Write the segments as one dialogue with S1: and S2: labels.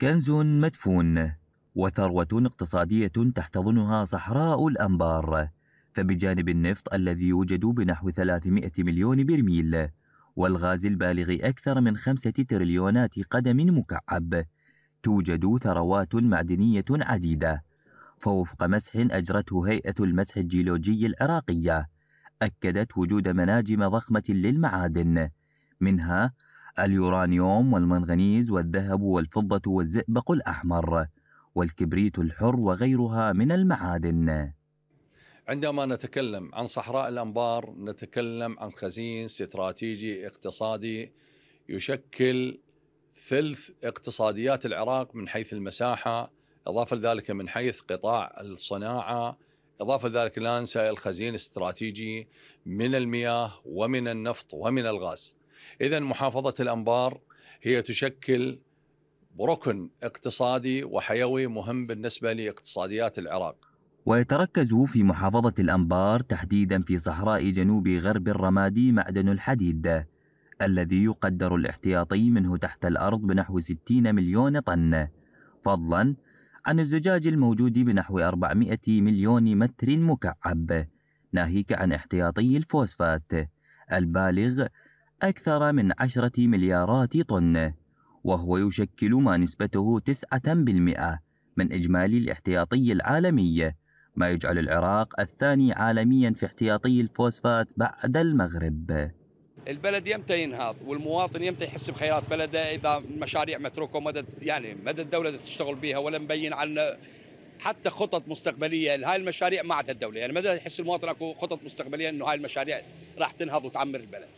S1: كنز مدفون وثروة اقتصادية تحتضنها صحراء الأنبار فبجانب النفط الذي يوجد بنحو 300 مليون برميل والغاز البالغ أكثر من خمسة تريليونات قدم مكعب توجد ثروات معدنية عديدة فوفق مسح أجرته هيئة المسح الجيولوجي العراقية أكدت وجود مناجم ضخمة للمعادن منها اليورانيوم والمنغنيز والذهب والفضة والزئبق الأحمر والكبريت الحر وغيرها من المعادن
S2: عندما نتكلم عن صحراء الأنبار نتكلم عن خزين استراتيجي اقتصادي يشكل ثلث اقتصاديات العراق من حيث المساحة إضافة لذلك من حيث قطاع الصناعة إضافة لذلك لا ننسى الخزين الاستراتيجي من المياه ومن النفط ومن الغاز إذا محافظة الأنبار هي تشكل ركن اقتصادي وحيوي مهم بالنسبة لاقتصاديات العراق
S1: ويتركز في محافظة الأنبار تحديدا في صحراء جنوب غرب الرمادي معدن الحديد الذي يقدر الاحتياطي منه تحت الأرض بنحو 60 مليون طن فضلا عن الزجاج الموجود بنحو 400 مليون متر مكعب ناهيك عن احتياطي الفوسفات البالغ أكثر من عشرة مليارات طن وهو يشكل ما نسبته 9% من إجمالي الاحتياطي العالمي ما يجعل العراق الثاني عالميا في احتياطي الفوسفات بعد المغرب
S3: البلد يمتى ينهض والمواطن يمتى يحس بخيرات بلده اذا المشاريع متروكه ومدى يعني مدى الدوله تشتغل بها ولا مبين عن حتى خطط مستقبليه لهاي المشاريع ما عندها الدوله يعني مدى يحس المواطن اكو خطط مستقبليه انه هاي المشاريع راح تنهض وتعمر البلد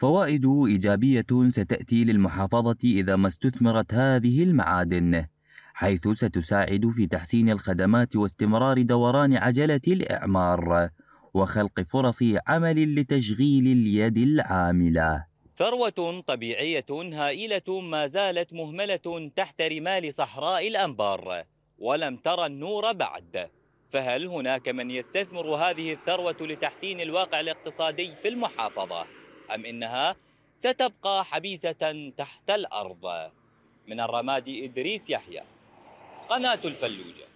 S1: فوائد إيجابية ستأتي للمحافظة إذا ما استثمرت هذه المعادن، حيث ستساعد في تحسين الخدمات واستمرار دوران عجلة الإعمار، وخلق فرص عمل لتشغيل اليد العاملة. ثروة طبيعية هائلة ما زالت مهملة تحت رمال صحراء الأنبار، ولم ترى النور بعد. فهل هناك من يستثمر هذه الثروة لتحسين الواقع الاقتصادي في المحافظة؟ أم إنها ستبقى حبيسة تحت الأرض من الرمادي إدريس يحيى قناة الفلوجة